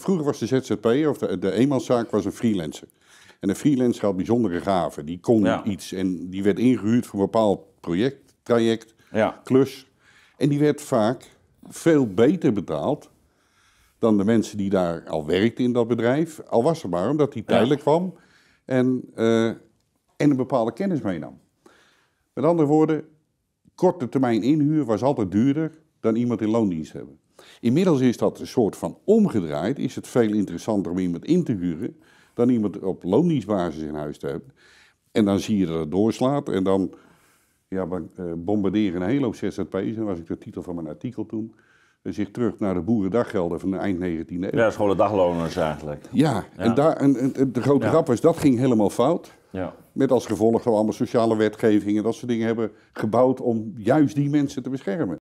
vroeger was de zzp of de, de eenmanszaak was een freelancer. En een freelancer had bijzondere gaven. Die kon iets en die werd ingehuurd voor een bepaald project, traject, ja. klus. En die werd vaak veel beter betaald dan de mensen die daar al werkten in dat bedrijf. Al was het maar omdat die tijdelijk kwam en, eh, en een bepaalde kennis meenam. Met andere woorden, korte termijn inhuur was altijd duurder dan iemand in loondienst hebben. Inmiddels is dat een soort van omgedraaid. Is het veel interessanter om iemand in te huren dan iemand op loondienstbasis in huis te hebben. En dan zie je dat het doorslaat en dan ja, eh, bombarderen een hele hoop ZZP's. En was ik de titel van mijn artikel toen zich terug naar de boerendaggelden van de eind 19e eeuw. Ja, schone dagloners eigenlijk. Ja, En, daar, en, de grote grap was, dat ging helemaal fout. Ja. Met als gevolg dat we allemaal sociale wetgevingen en dat soort dingen hebben gebouwd om juist die mensen te beschermen.